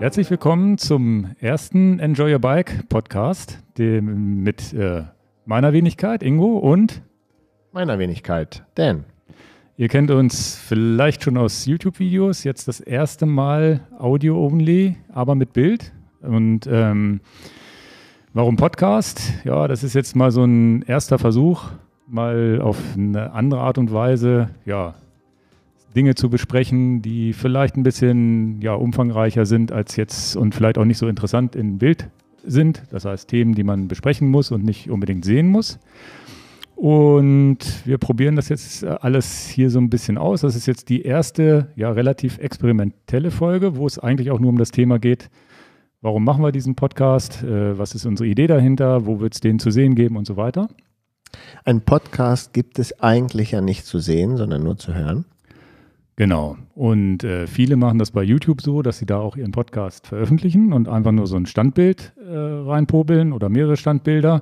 Herzlich willkommen zum ersten Enjoy Your Bike Podcast dem, mit äh, meiner Wenigkeit, Ingo, und meiner Wenigkeit, Dan. Ihr kennt uns vielleicht schon aus YouTube-Videos, jetzt das erste Mal Audio-only, aber mit Bild. Und ähm, warum Podcast? Ja, das ist jetzt mal so ein erster Versuch, mal auf eine andere Art und Weise, ja, Dinge zu besprechen, die vielleicht ein bisschen ja, umfangreicher sind als jetzt und vielleicht auch nicht so interessant in Bild sind. Das heißt Themen, die man besprechen muss und nicht unbedingt sehen muss. Und wir probieren das jetzt äh, alles hier so ein bisschen aus. Das ist jetzt die erste, ja, relativ experimentelle Folge, wo es eigentlich auch nur um das Thema geht, warum machen wir diesen Podcast, äh, was ist unsere Idee dahinter, wo wird es den zu sehen geben und so weiter. Ein Podcast gibt es eigentlich ja nicht zu sehen, sondern nur zu hören. Genau. Und äh, viele machen das bei YouTube so, dass sie da auch ihren Podcast veröffentlichen und einfach nur so ein Standbild äh, reinpobeln oder mehrere Standbilder.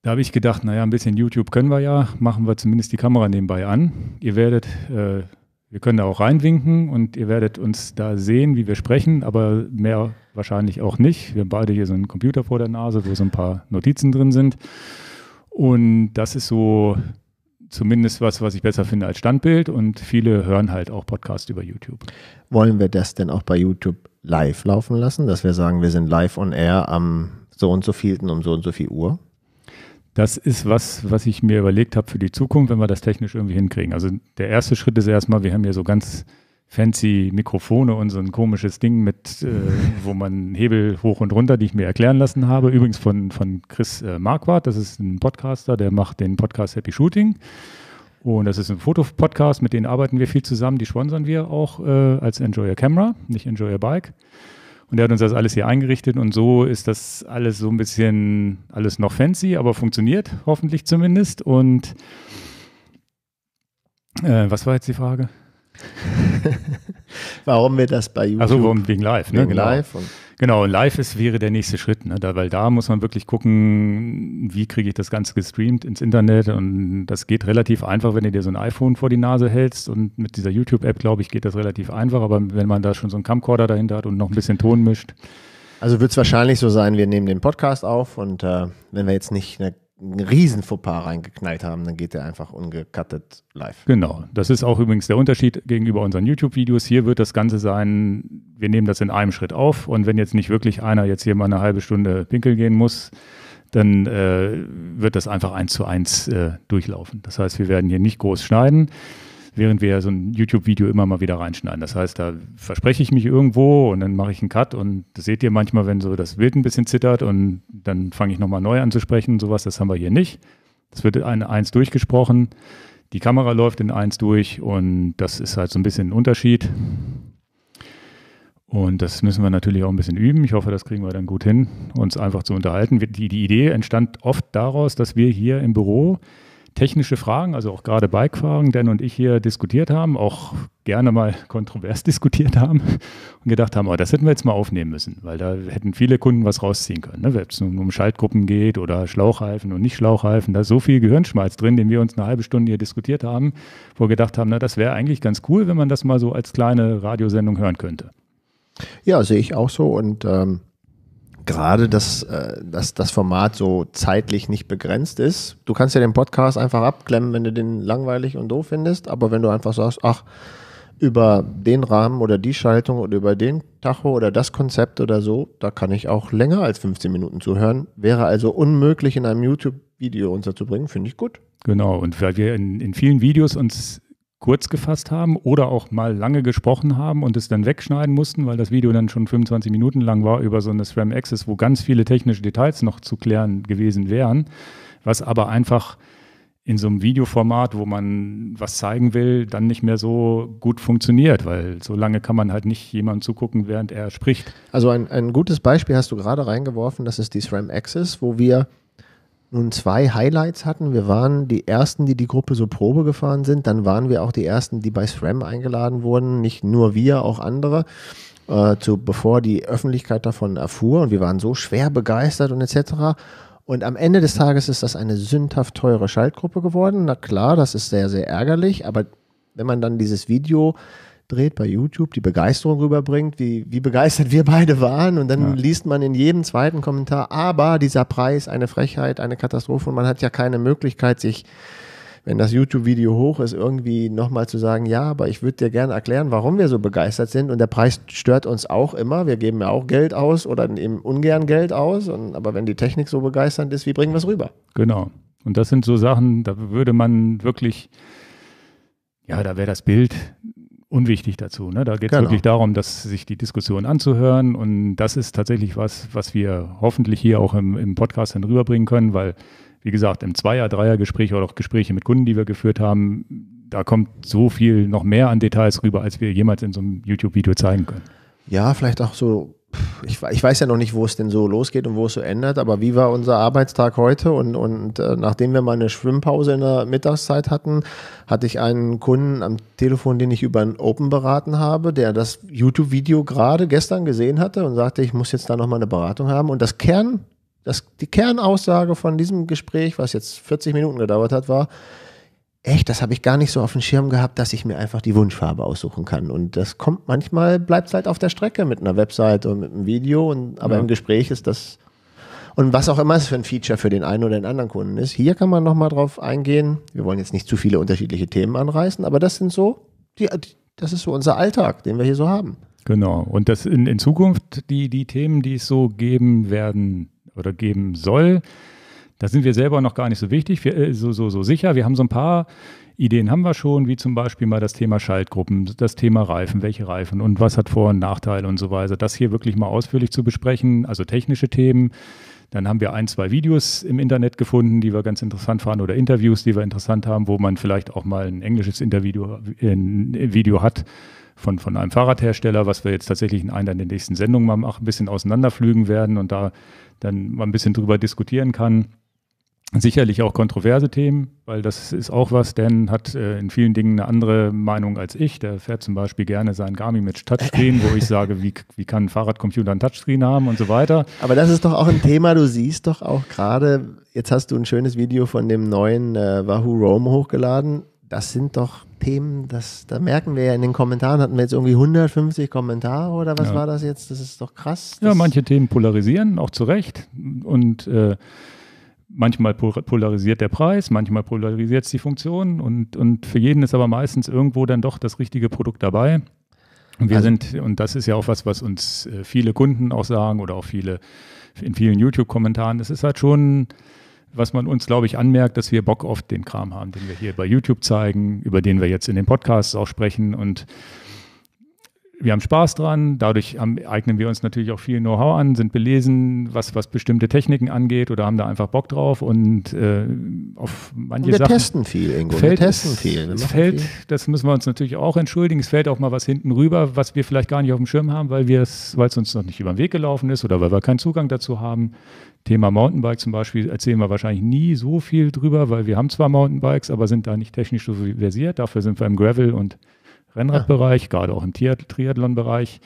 Da habe ich gedacht, naja, ein bisschen YouTube können wir ja, machen wir zumindest die Kamera nebenbei an. Ihr werdet, äh, wir können da auch reinwinken und ihr werdet uns da sehen, wie wir sprechen, aber mehr wahrscheinlich auch nicht. Wir haben beide hier so einen Computer vor der Nase, wo so ein paar Notizen drin sind. Und das ist so zumindest was, was ich besser finde als Standbild und viele hören halt auch Podcasts über YouTube. Wollen wir das denn auch bei YouTube live laufen lassen, dass wir sagen, wir sind live on air am so und so vielten um so und so viel Uhr? Das ist was, was ich mir überlegt habe für die Zukunft, wenn wir das technisch irgendwie hinkriegen. Also der erste Schritt ist erstmal, wir haben hier so ganz fancy Mikrofone und so ein komisches Ding mit, äh, wo man Hebel hoch und runter, die ich mir erklären lassen habe. Übrigens von, von Chris äh, Marquardt, das ist ein Podcaster, der macht den Podcast Happy Shooting. Und das ist ein Fotopodcast, mit denen arbeiten wir viel zusammen, die sponsern wir auch äh, als Enjoy Your Camera, nicht Enjoy Your Bike. Und der hat uns das alles hier eingerichtet und so ist das alles so ein bisschen, alles noch fancy, aber funktioniert hoffentlich zumindest. Und äh, was war jetzt die Frage? warum wir das bei YouTube. Also warum wegen Live, ne? Wegen genau. Live und genau, und Live ist, wäre der nächste Schritt, ne? Da, weil da muss man wirklich gucken, wie kriege ich das Ganze gestreamt ins Internet. Und das geht relativ einfach, wenn du dir so ein iPhone vor die Nase hältst. Und mit dieser YouTube-App, glaube ich, geht das relativ einfach. Aber wenn man da schon so einen Camcorder dahinter hat und noch ein bisschen Ton mischt. Also wird es wahrscheinlich so sein, wir nehmen den Podcast auf und äh, wenn wir jetzt nicht eine einen riesen Fauxpas reingeknallt haben, dann geht der einfach ungecuttet live. Genau, das ist auch übrigens der Unterschied gegenüber unseren YouTube-Videos. Hier wird das Ganze sein, wir nehmen das in einem Schritt auf und wenn jetzt nicht wirklich einer jetzt hier mal eine halbe Stunde pinkeln gehen muss, dann äh, wird das einfach eins zu eins äh, durchlaufen. Das heißt, wir werden hier nicht groß schneiden während wir so ein YouTube-Video immer mal wieder reinschneiden. Das heißt, da verspreche ich mich irgendwo und dann mache ich einen Cut und das seht ihr manchmal, wenn so das Bild ein bisschen zittert und dann fange ich nochmal neu an zu sprechen und sowas. Das haben wir hier nicht. Das wird in eins durchgesprochen. Die Kamera läuft in eins durch und das ist halt so ein bisschen ein Unterschied. Und das müssen wir natürlich auch ein bisschen üben. Ich hoffe, das kriegen wir dann gut hin, uns einfach zu unterhalten. Die, die Idee entstand oft daraus, dass wir hier im Büro technische Fragen, also auch gerade Bikefragen, Dan und ich hier diskutiert haben, auch gerne mal kontrovers diskutiert haben und gedacht haben, oh, das hätten wir jetzt mal aufnehmen müssen, weil da hätten viele Kunden was rausziehen können. Ne? Wenn es um Schaltgruppen geht oder Schlauchreifen und nicht Schlauchreifen, da ist so viel Gehirnschmalz drin, den wir uns eine halbe Stunde hier diskutiert haben, wo wir gedacht haben, na, das wäre eigentlich ganz cool, wenn man das mal so als kleine Radiosendung hören könnte. Ja, sehe ich auch so und ähm gerade, dass, äh, dass das Format so zeitlich nicht begrenzt ist. Du kannst ja den Podcast einfach abklemmen, wenn du den langweilig und doof findest, aber wenn du einfach sagst, ach, über den Rahmen oder die Schaltung oder über den Tacho oder das Konzept oder so, da kann ich auch länger als 15 Minuten zuhören. Wäre also unmöglich in einem YouTube-Video unterzubringen, finde ich gut. Genau, und weil wir in, in vielen Videos uns kurz gefasst haben oder auch mal lange gesprochen haben und es dann wegschneiden mussten, weil das Video dann schon 25 Minuten lang war über so eine SRAM Access, wo ganz viele technische Details noch zu klären gewesen wären, was aber einfach in so einem Videoformat, wo man was zeigen will, dann nicht mehr so gut funktioniert, weil so lange kann man halt nicht jemandem zugucken, während er spricht. Also ein, ein gutes Beispiel hast du gerade reingeworfen, das ist die SRAM Access, wo wir nun zwei Highlights hatten. Wir waren die ersten, die die Gruppe so Probe gefahren sind. Dann waren wir auch die ersten, die bei SRAM eingeladen wurden. Nicht nur wir, auch andere. Äh, zu, bevor die Öffentlichkeit davon erfuhr. Und wir waren so schwer begeistert und etc. Und am Ende des Tages ist das eine sündhaft teure Schaltgruppe geworden. Na klar, das ist sehr, sehr ärgerlich. Aber wenn man dann dieses Video dreht bei YouTube, die Begeisterung rüberbringt, wie, wie begeistert wir beide waren. Und dann ja. liest man in jedem zweiten Kommentar, aber dieser Preis, eine Frechheit, eine Katastrophe. Und man hat ja keine Möglichkeit, sich, wenn das YouTube-Video hoch ist, irgendwie nochmal zu sagen, ja, aber ich würde dir gerne erklären, warum wir so begeistert sind. Und der Preis stört uns auch immer. Wir geben ja auch Geld aus oder eben ungern Geld aus. Und, aber wenn die Technik so begeisternd ist, wie bringen wir es rüber? Genau. Und das sind so Sachen, da würde man wirklich ja, da wäre das Bild unwichtig dazu. Ne? Da geht es genau. wirklich darum, dass sich die Diskussion anzuhören. Und das ist tatsächlich was, was wir hoffentlich hier auch im, im Podcast dann rüberbringen können, weil, wie gesagt, im Zweier-, Dreier-Gespräch oder auch Gespräche mit Kunden, die wir geführt haben, da kommt so viel noch mehr an Details rüber, als wir jemals in so einem YouTube-Video zeigen können. Ja, vielleicht auch so ich, ich, weiß ja noch nicht, wo es denn so losgeht und wo es so ändert, aber wie war unser Arbeitstag heute? Und, und äh, nachdem wir mal eine Schwimmpause in der Mittagszeit hatten, hatte ich einen Kunden am Telefon, den ich über ein Open beraten habe, der das YouTube-Video gerade gestern gesehen hatte und sagte, ich muss jetzt da nochmal eine Beratung haben. Und das Kern, das, die Kernaussage von diesem Gespräch, was jetzt 40 Minuten gedauert hat, war, echt, das habe ich gar nicht so auf dem Schirm gehabt, dass ich mir einfach die Wunschfarbe aussuchen kann. Und das kommt manchmal, bleibt es halt auf der Strecke mit einer Website und mit einem Video. Und, aber ja. im Gespräch ist das. Und was auch immer es für ein Feature für den einen oder den anderen Kunden ist, hier kann man nochmal drauf eingehen. Wir wollen jetzt nicht zu viele unterschiedliche Themen anreißen, aber das sind so, die, das ist so unser Alltag, den wir hier so haben. Genau. Und das in, in Zukunft, die, die Themen, die es so geben werden oder geben soll, da sind wir selber noch gar nicht so wichtig, wir, äh, so, so, so sicher. Wir haben so ein paar Ideen haben wir schon, wie zum Beispiel mal das Thema Schaltgruppen, das Thema Reifen, welche Reifen und was hat Vor- und Nachteile und so weiter. Das hier wirklich mal ausführlich zu besprechen, also technische Themen. Dann haben wir ein, zwei Videos im Internet gefunden, die wir ganz interessant fanden oder Interviews, die wir interessant haben, wo man vielleicht auch mal ein englisches Interview äh, ein Video hat von, von einem Fahrradhersteller, was wir jetzt tatsächlich in einer der nächsten Sendungen mal ein bisschen auseinanderflügen werden und da dann mal ein bisschen drüber diskutieren kann. Sicherlich auch kontroverse Themen, weil das ist auch was. Dan hat äh, in vielen Dingen eine andere Meinung als ich. Der fährt zum Beispiel gerne seinen Garmin mit Touchscreen, wo ich sage, wie, wie kann ein Fahrradcomputer einen Touchscreen haben und so weiter. Aber das ist doch auch ein Thema. Du siehst doch auch gerade, jetzt hast du ein schönes Video von dem neuen äh, Wahoo Roam hochgeladen. Das sind doch Themen, das, da merken wir ja in den Kommentaren, hatten wir jetzt irgendwie 150 Kommentare oder was ja. war das jetzt? Das ist doch krass. Ja, manche Themen polarisieren, auch zu Recht. Und. Äh, manchmal polarisiert der Preis, manchmal polarisiert es die Funktion und, und für jeden ist aber meistens irgendwo dann doch das richtige Produkt dabei. Und wir also, sind, und das ist ja auch was, was uns äh, viele Kunden auch sagen oder auch viele in vielen YouTube-Kommentaren, es ist halt schon, was man uns, glaube ich, anmerkt, dass wir Bock auf den Kram haben, den wir hier bei YouTube zeigen, über den wir jetzt in den Podcasts auch sprechen und wir haben Spaß dran, dadurch haben, eignen wir uns natürlich auch viel Know-how an, sind belesen, was, was bestimmte Techniken angeht oder haben da einfach Bock drauf und äh, auf manche und wir Sachen. Testen viel, Ingo. Fällt, wir testen viel. Wir es fällt, viel. das müssen wir uns natürlich auch entschuldigen, es fällt auch mal was hinten rüber, was wir vielleicht gar nicht auf dem Schirm haben, weil es uns noch nicht über den Weg gelaufen ist oder weil wir keinen Zugang dazu haben. Thema Mountainbike zum Beispiel erzählen wir wahrscheinlich nie so viel drüber, weil wir haben zwar Mountainbikes, aber sind da nicht technisch so versiert. Dafür sind wir im Gravel und Rennradbereich, ja. gerade auch im Triathlon-Bereich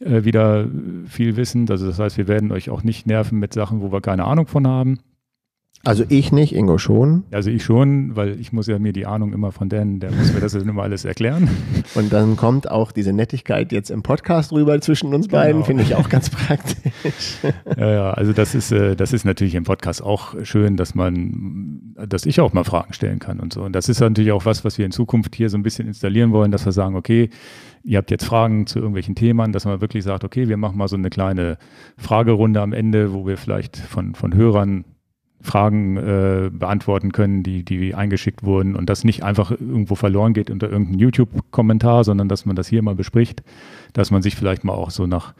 äh, wieder viel wissen. Also das heißt, wir werden euch auch nicht nerven mit Sachen, wo wir keine Ahnung von haben. Also ich nicht, Ingo schon. Also ich schon, weil ich muss ja mir die Ahnung immer von Dan, der muss mir das dann immer alles erklären. Und dann kommt auch diese Nettigkeit jetzt im Podcast rüber zwischen uns beiden, genau. finde ich auch ganz praktisch. Ja, ja, also das ist, äh, das ist natürlich im Podcast auch schön, dass man, dass ich auch mal Fragen stellen kann und so. Und das ist natürlich auch was, was wir in Zukunft hier so ein bisschen installieren wollen, dass wir sagen, okay, ihr habt jetzt Fragen zu irgendwelchen Themen, dass man wirklich sagt, okay, wir machen mal so eine kleine Fragerunde am Ende, wo wir vielleicht von, von Hörern Fragen äh, beantworten können, die, die eingeschickt wurden und das nicht einfach irgendwo verloren geht unter irgendeinem YouTube-Kommentar, sondern dass man das hier mal bespricht, dass man sich vielleicht mal auch so nach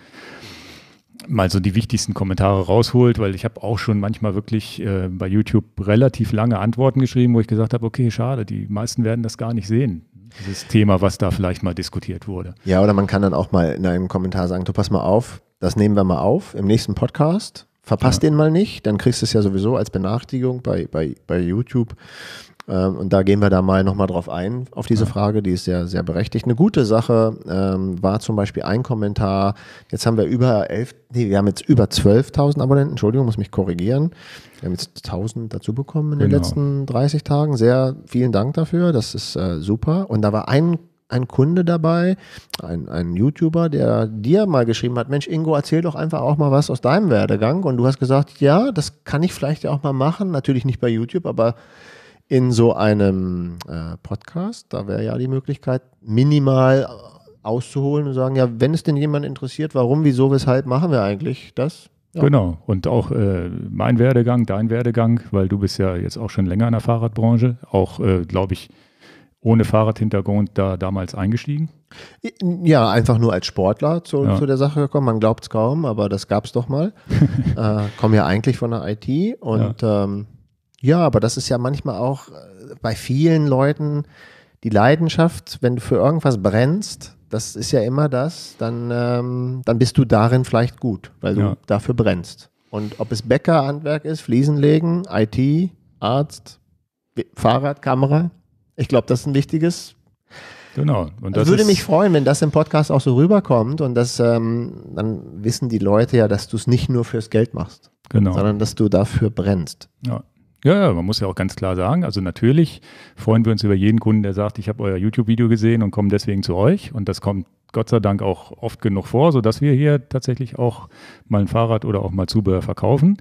mal so die wichtigsten Kommentare rausholt, weil ich habe auch schon manchmal wirklich äh, bei YouTube relativ lange Antworten geschrieben, wo ich gesagt habe, okay, schade, die meisten werden das gar nicht sehen, dieses Thema, was da vielleicht mal diskutiert wurde. Ja, oder man kann dann auch mal in einem Kommentar sagen, du pass mal auf, das nehmen wir mal auf im nächsten Podcast Verpasst ja. den mal nicht, dann kriegst du es ja sowieso als Benachrichtigung bei, bei, bei YouTube. Ähm, und da gehen wir da mal nochmal drauf ein, auf diese ja. Frage, die ist sehr, sehr berechtigt. Eine gute Sache ähm, war zum Beispiel ein Kommentar, jetzt haben wir über 11, nee, wir haben jetzt über 12.000 Abonnenten, Entschuldigung, muss mich korrigieren. Wir haben jetzt 1000 dazu bekommen in genau. den letzten 30 Tagen. Sehr vielen Dank dafür, das ist äh, super. Und da war ein ein Kunde dabei, ein, ein YouTuber, der dir mal geschrieben hat, Mensch, Ingo, erzähl doch einfach auch mal was aus deinem Werdegang. Und du hast gesagt, ja, das kann ich vielleicht ja auch mal machen. Natürlich nicht bei YouTube, aber in so einem äh, Podcast, da wäre ja die Möglichkeit, minimal auszuholen und sagen, ja, wenn es denn jemand interessiert, warum, wieso, weshalb machen wir eigentlich das? Ja. Genau, und auch äh, mein Werdegang, dein Werdegang, weil du bist ja jetzt auch schon länger in der Fahrradbranche, auch, äh, glaube ich, ohne Fahrradhintergrund da damals eingestiegen? Ja, einfach nur als Sportler zu, ja. zu der Sache gekommen. Man glaubt es kaum, aber das gab es doch mal. äh, Komme ja eigentlich von der IT und ja. Ähm, ja, aber das ist ja manchmal auch äh, bei vielen Leuten die Leidenschaft, wenn du für irgendwas brennst, das ist ja immer das, dann, ähm, dann bist du darin vielleicht gut, weil du ja. dafür brennst. Und ob es Bäcker, Handwerk ist, Fliesenlegen, IT, Arzt, Fahrrad, Kamera, ich glaube, das ist ein wichtiges. Genau. Und das würde mich freuen, wenn das im Podcast auch so rüberkommt und das, ähm, dann wissen die Leute ja, dass du es nicht nur fürs Geld machst, genau. sondern dass du dafür brennst. Ja. Ja, man muss ja auch ganz klar sagen, also natürlich freuen wir uns über jeden Kunden, der sagt, ich habe euer YouTube-Video gesehen und komme deswegen zu euch. Und das kommt Gott sei Dank auch oft genug vor, sodass wir hier tatsächlich auch mal ein Fahrrad oder auch mal Zubehör verkaufen.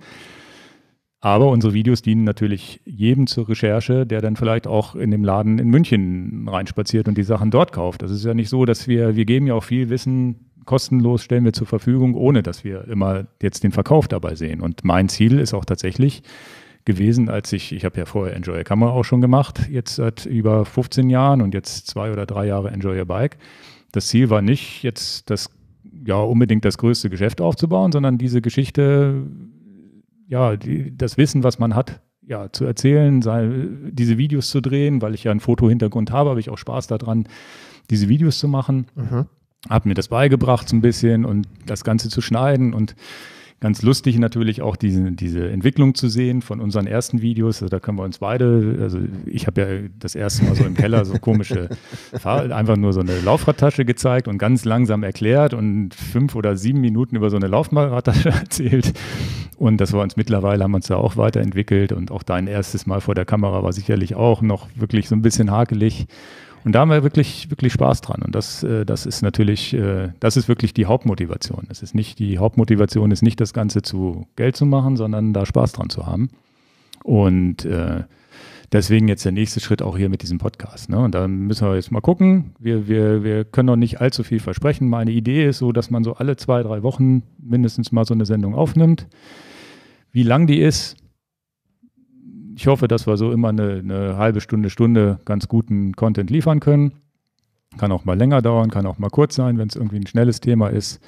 Aber unsere Videos dienen natürlich jedem zur Recherche, der dann vielleicht auch in dem Laden in München reinspaziert und die Sachen dort kauft. Das ist ja nicht so, dass wir, wir geben ja auch viel Wissen kostenlos, stellen wir zur Verfügung, ohne dass wir immer jetzt den Verkauf dabei sehen. Und mein Ziel ist auch tatsächlich gewesen, als ich, ich habe ja vorher Enjoy Your Camera auch schon gemacht, jetzt seit über 15 Jahren und jetzt zwei oder drei Jahre Enjoy Your Bike. Das Ziel war nicht, jetzt das ja unbedingt das größte Geschäft aufzubauen, sondern diese Geschichte ja, die, das Wissen, was man hat, ja, zu erzählen, sei, diese Videos zu drehen, weil ich ja einen Fotohintergrund habe, habe ich auch Spaß daran, diese Videos zu machen. Mhm. Habe mir das beigebracht so ein bisschen und das Ganze zu schneiden und ganz lustig natürlich auch diese, diese Entwicklung zu sehen von unseren ersten Videos. Also da können wir uns beide, also ich habe ja das erste Mal so im Keller so komische, einfach nur so eine Laufradtasche gezeigt und ganz langsam erklärt und fünf oder sieben Minuten über so eine Laufradtasche erzählt. Und das war uns mittlerweile, haben wir uns da auch weiterentwickelt und auch dein erstes Mal vor der Kamera war sicherlich auch noch wirklich so ein bisschen hakelig. Und da haben wir wirklich, wirklich Spaß dran. Und das, äh, das ist natürlich, äh, das ist wirklich die Hauptmotivation. Das ist nicht, die Hauptmotivation ist nicht, das Ganze zu Geld zu machen, sondern da Spaß dran zu haben. Und äh, Deswegen jetzt der nächste Schritt auch hier mit diesem Podcast. Ne? Und da müssen wir jetzt mal gucken. Wir, wir, wir können noch nicht allzu viel versprechen. Meine Idee ist so, dass man so alle zwei, drei Wochen mindestens mal so eine Sendung aufnimmt. Wie lang die ist, ich hoffe, dass wir so immer eine, eine halbe Stunde, Stunde ganz guten Content liefern können. Kann auch mal länger dauern, kann auch mal kurz sein, wenn es irgendwie ein schnelles Thema ist.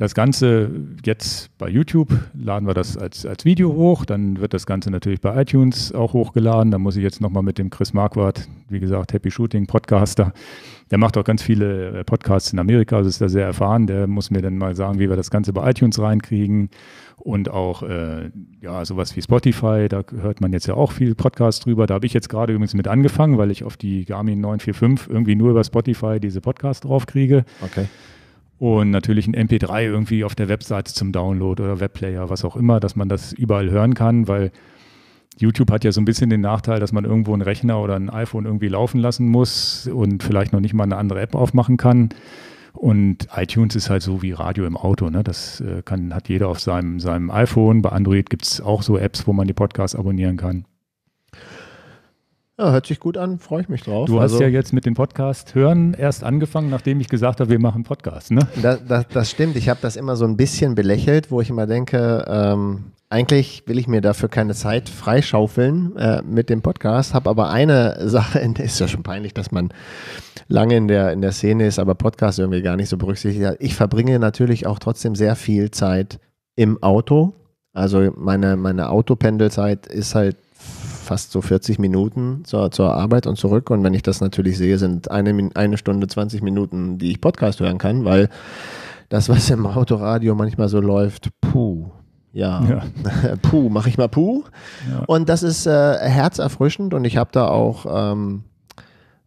Das Ganze jetzt bei YouTube laden wir das als, als Video hoch, dann wird das Ganze natürlich bei iTunes auch hochgeladen. Da muss ich jetzt nochmal mit dem Chris Marquardt, wie gesagt, Happy Shooting Podcaster, der macht auch ganz viele äh, Podcasts in Amerika, also ist da sehr erfahren. Der muss mir dann mal sagen, wie wir das Ganze bei iTunes reinkriegen und auch äh, ja sowas wie Spotify. Da hört man jetzt ja auch viel Podcasts drüber. Da habe ich jetzt gerade übrigens mit angefangen, weil ich auf die Garmin 945 irgendwie nur über Spotify diese Podcasts draufkriege. Okay und natürlich ein MP3 irgendwie auf der Webseite zum Download oder Webplayer, was auch immer, dass man das überall hören kann, weil YouTube hat ja so ein bisschen den Nachteil, dass man irgendwo einen Rechner oder ein iPhone irgendwie laufen lassen muss und vielleicht noch nicht mal eine andere App aufmachen kann. Und iTunes ist halt so wie Radio im Auto. Ne? Das äh, kann, hat jeder auf seinem, seinem iPhone. Bei Android gibt es auch so Apps, wo man die Podcasts abonnieren kann. Ja, hört sich gut an, freue ich mich drauf. Du hast also, ja jetzt mit dem Podcast hören erst angefangen, nachdem ich gesagt habe, wir machen Podcast, ne? Das, das, das stimmt. Ich habe das immer so ein bisschen belächelt, wo ich immer denke, ähm, eigentlich will ich mir dafür keine Zeit freischaufeln äh, mit dem Podcast, habe aber eine Sache, ist ja schon peinlich, dass man lange in der, in der Szene ist, aber Podcast irgendwie gar nicht so berücksichtigt Ich verbringe natürlich auch trotzdem sehr viel Zeit im Auto. Also meine, meine Autopendelzeit ist halt fast so 40 Minuten zur, zur Arbeit und zurück. Und wenn ich das natürlich sehe, sind eine, eine Stunde 20 Minuten, die ich Podcast hören kann, weil das, was im Autoradio manchmal so läuft, puh. Ja. ja. Puh, mach ich mal Puh. Ja. Und das ist äh, herzerfrischend und ich habe da auch ähm,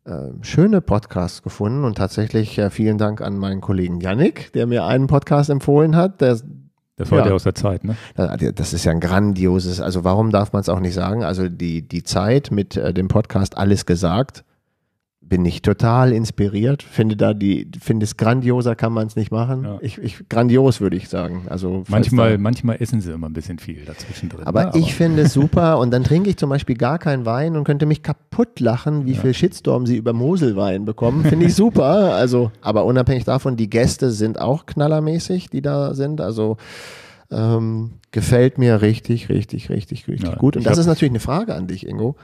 äh, schöne Podcasts gefunden und tatsächlich äh, vielen Dank an meinen Kollegen Yannick, der mir einen Podcast empfohlen hat. Der, das war ja. der aus der Zeit, ne? Das ist ja ein grandioses, also warum darf man es auch nicht sagen? Also die, die Zeit mit äh, dem Podcast Alles gesagt bin ich total inspiriert, finde da die, finde es grandioser kann man es nicht machen. Ja. Ich, ich, grandios würde ich sagen. Also manchmal, manchmal essen sie immer ein bisschen viel dazwischen drin. Aber, ne? aber ich finde es super und dann trinke ich zum Beispiel gar keinen Wein und könnte mich kaputt lachen, wie ja. viel Shitstorm sie über Moselwein bekommen. Finde ich super. Also, aber unabhängig davon, die Gäste sind auch knallermäßig, die da sind. Also ähm, gefällt mir richtig, richtig, richtig, richtig ja, gut. Und das ist natürlich eine Frage an dich, Ingo.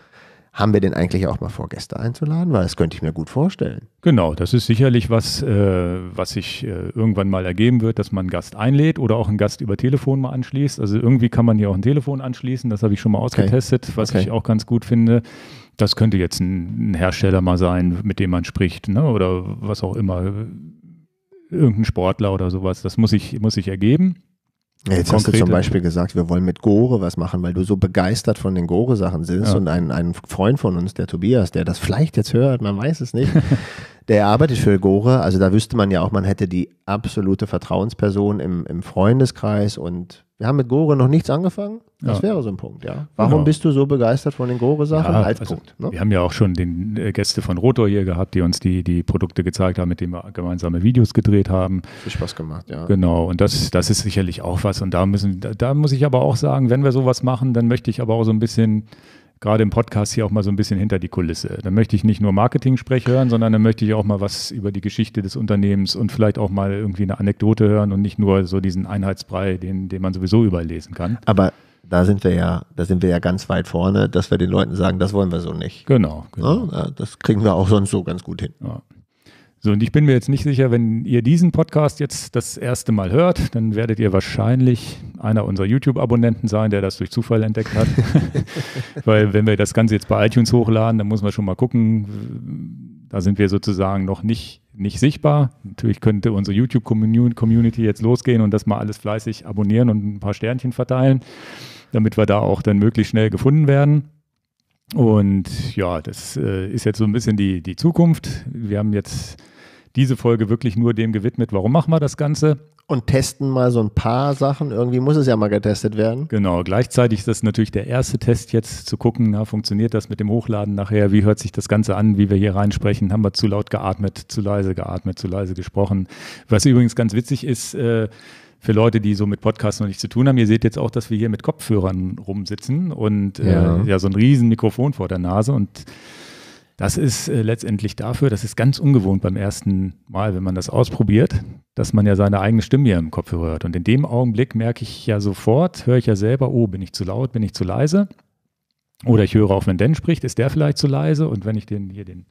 Haben wir den eigentlich auch mal vor, Gäste einzuladen? Weil das könnte ich mir gut vorstellen. Genau, das ist sicherlich was, äh, was sich äh, irgendwann mal ergeben wird, dass man einen Gast einlädt oder auch einen Gast über Telefon mal anschließt. Also irgendwie kann man hier auch ein Telefon anschließen, das habe ich schon mal ausgetestet, okay. was okay. ich auch ganz gut finde. Das könnte jetzt ein, ein, Hersteller mal sein, mit dem man spricht ne? oder was auch immer, irgendein Sportler oder sowas. Das muss sich, muss sich ergeben jetzt Konkrete. hast du zum Beispiel gesagt, wir wollen mit Gore was machen, weil du so begeistert von den Gore-Sachen sind. Ja. Und ein, ein Freund von uns, der Tobias, der das vielleicht jetzt hört, man weiß es nicht, Der arbeitet für Gore, also da wüsste man ja auch, man hätte die absolute Vertrauensperson im, im Freundeskreis und wir haben mit Gore noch nichts angefangen. Das ja. wäre so ein Punkt, ja. Genau. Warum genau. bist du so begeistert von den Gore-Sachen? Ja, also Ne? Wir haben ja auch schon den äh, Gäste von Rotor hier gehabt, die uns die, die Produkte gezeigt haben, mit denen wir gemeinsame Videos gedreht haben. Viel Spaß gemacht, ja. Genau, und das, das ist sicherlich auch was. Und da müssen, da, da muss ich aber auch sagen, wenn wir sowas machen, dann möchte ich aber auch so ein bisschen gerade im Podcast hier auch mal so ein bisschen hinter die Kulisse. Da möchte ich nicht nur Marketing-Sprech hören, sondern da möchte ich auch mal was über die Geschichte des Unternehmens und vielleicht auch mal irgendwie eine Anekdote hören und nicht nur so diesen Einheitsbrei, den, den man sowieso überlesen kann. Aber da sind wir ja, da sind wir ja ganz weit vorne, dass wir den Leuten sagen, das wollen wir so nicht. Genau. genau. Ja, das kriegen wir auch sonst so ganz gut hin. Ja. So, und ich bin mir jetzt nicht sicher, wenn ihr diesen Podcast jetzt das erste Mal hört, dann werdet ihr wahrscheinlich einer unserer YouTube-Abonnenten sein, der das durch Zufall entdeckt hat. Weil wenn wir das Ganze jetzt bei iTunes hochladen, dann muss man schon mal gucken. Da sind wir sozusagen noch nicht, nicht sichtbar. Natürlich könnte unsere YouTube-Community jetzt losgehen und das mal alles fleißig abonnieren und ein paar Sternchen verteilen, damit wir da auch dann möglichst schnell gefunden werden. Und ja, das äh, ist jetzt so ein bisschen die, die Zukunft. Wir haben jetzt diese Folge wirklich nur dem gewidmet, warum machen wir das Ganze? Und testen mal so ein paar Sachen. Irgendwie muss es ja mal getestet werden. Genau, gleichzeitig ist das natürlich der erste Test jetzt, zu gucken, na, funktioniert das mit dem Hochladen nachher? Wie hört sich das Ganze an, wie wir hier reinsprechen? Haben wir zu laut geatmet, zu leise geatmet, zu leise gesprochen? Was übrigens ganz witzig ist, äh, für Leute, die so mit Podcasts noch nichts zu tun haben, ihr seht jetzt auch, dass wir hier mit Kopfhörern rumsitzen und äh, ja, äh, ja so ein riesen Mikrofon vor der Nase und das ist äh, letztendlich dafür, das ist ganz ungewohnt beim ersten Mal, wenn man das ausprobiert, dass man ja seine eigene Stimme hier im Kopfhörer hört. Und in dem Augenblick merke ich ja sofort, höre ich ja selber, oh, bin ich zu laut, bin ich zu leise? Oder ich höre auch, wenn Dan spricht, ist der vielleicht zu leise? Und wenn ich den hier den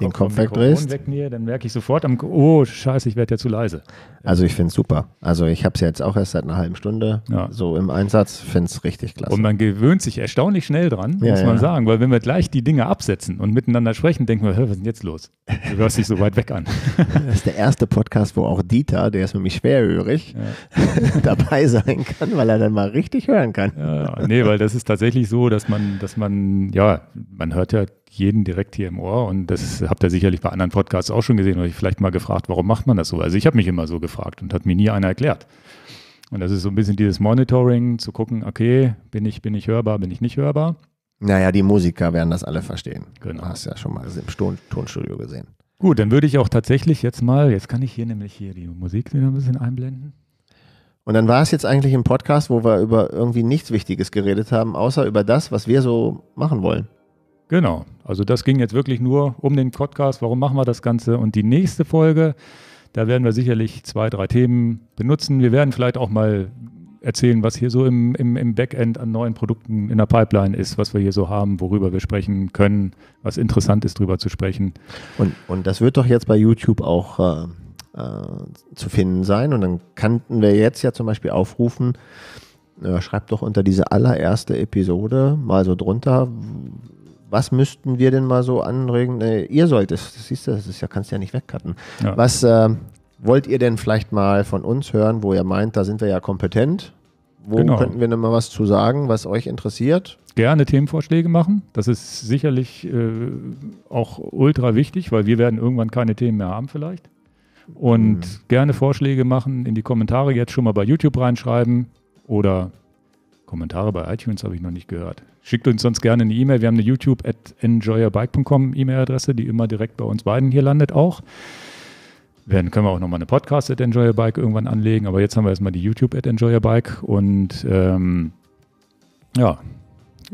den Kopf, Kopf wegdrehst. Wegnähe, dann merke ich sofort, am, oh scheiße, ich werde ja zu leise. Also ich finde es super. Also ich habe es ja jetzt auch erst seit einer halben Stunde ja. so im Einsatz, finde es richtig klasse. Und man gewöhnt sich erstaunlich schnell dran, ja, muss man ja. sagen, weil wenn wir gleich die Dinge absetzen und miteinander sprechen, denken wir, was ist denn jetzt los? Du hörst dich so weit weg an. Das ist der erste Podcast, wo auch Dieter, der ist nämlich schwerhörig, dabei sein kann, weil er dann mal richtig hören kann. Ja, nee, weil das ist tatsächlich so, dass man, dass man, ja, man hört ja jeden direkt hier im Ohr und das habt ihr sicherlich bei anderen Podcasts auch schon gesehen euch vielleicht mal gefragt, warum macht man das so? Also ich habe mich immer so gefragt und hat mir nie einer erklärt. Und das ist so ein bisschen dieses Monitoring, zu gucken, okay, bin ich, bin ich hörbar, bin ich nicht hörbar. Naja, die Musiker werden das alle verstehen. Genau. Du hast ja schon mal im Tonstudio gesehen. Gut, dann würde ich auch tatsächlich jetzt mal, jetzt kann ich hier nämlich hier die Musik wieder ein bisschen einblenden. Und dann war es jetzt eigentlich im Podcast, wo wir über irgendwie nichts Wichtiges geredet haben, außer über das, was wir so machen wollen. Genau. Also das ging jetzt wirklich nur um den Podcast. Warum machen wir das Ganze? Und die nächste Folge, da werden wir sicherlich zwei, drei Themen benutzen. Wir werden vielleicht auch mal erzählen, was hier so im, im, im Backend an neuen Produkten in der Pipeline ist, was wir hier so haben, worüber wir sprechen können, was interessant ist, darüber zu sprechen. Und, und das wird doch jetzt bei YouTube auch äh, äh, zu finden sein. Und dann könnten wir jetzt ja zum Beispiel aufrufen, äh, schreibt doch unter diese allererste Episode mal so drunter, was müssten wir denn mal so anregen? Nee, äh, ihr sollt es, das siehst du, das ist ja, kannst ja nicht wegcutten. Ja. Was äh, wollt ihr denn vielleicht mal von uns hören, wo ihr meint, da sind wir ja kompetent? Wo genau. könnten wir denn mal was zu sagen, was euch interessiert? Gerne Themenvorschläge machen. Das ist sicherlich äh, auch ultra wichtig, weil wir werden irgendwann keine Themen mehr haben vielleicht. Und mhm. gerne Vorschläge machen, in die Kommentare jetzt schon mal bei YouTube reinschreiben oder Kommentare bei iTunes habe ich noch nicht gehört. Schickt uns sonst gerne eine E-Mail. Wir haben eine YouTube at enjoyerbike.com E-Mail-Adresse, die immer direkt bei uns beiden hier landet auch. Dann können wir auch nochmal eine Podcast at enjoyerbike irgendwann anlegen. Aber jetzt haben wir erstmal die YouTube at enjoyerbike und ähm, ja,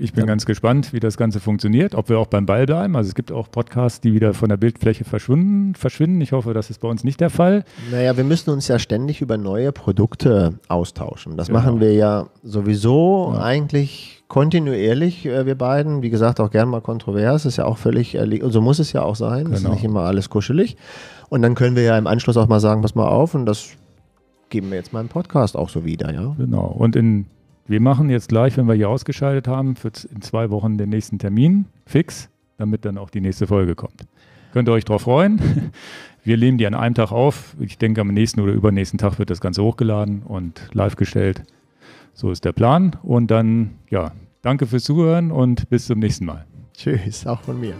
ich bin ja. ganz gespannt, wie das Ganze funktioniert, ob wir auch beim Ball bleiben. Also es gibt auch Podcasts, die wieder von der Bildfläche verschwinden. verschwinden. Ich hoffe, das ist bei uns nicht der Fall. Naja, wir müssen uns ja ständig über neue Produkte austauschen. Das genau. machen wir ja sowieso ja. eigentlich kontinuierlich, äh, wir beiden. Wie gesagt, auch gern mal kontrovers. Ist ja auch völlig, äh, so muss es ja auch sein. Genau. Das ist nicht immer alles kuschelig. Und dann können wir ja im Anschluss auch mal sagen, pass mal auf. Und das geben wir jetzt mal im Podcast auch so wieder. Ja? Genau. Und in wir machen jetzt gleich, wenn wir hier ausgeschaltet haben, für in zwei Wochen den nächsten Termin fix, damit dann auch die nächste Folge kommt. Könnt ihr euch drauf freuen. Wir nehmen die an einem Tag auf. Ich denke, am nächsten oder übernächsten Tag wird das Ganze hochgeladen und live gestellt. So ist der Plan. Und dann, ja, danke fürs Zuhören und bis zum nächsten Mal. Tschüss, auch von mir.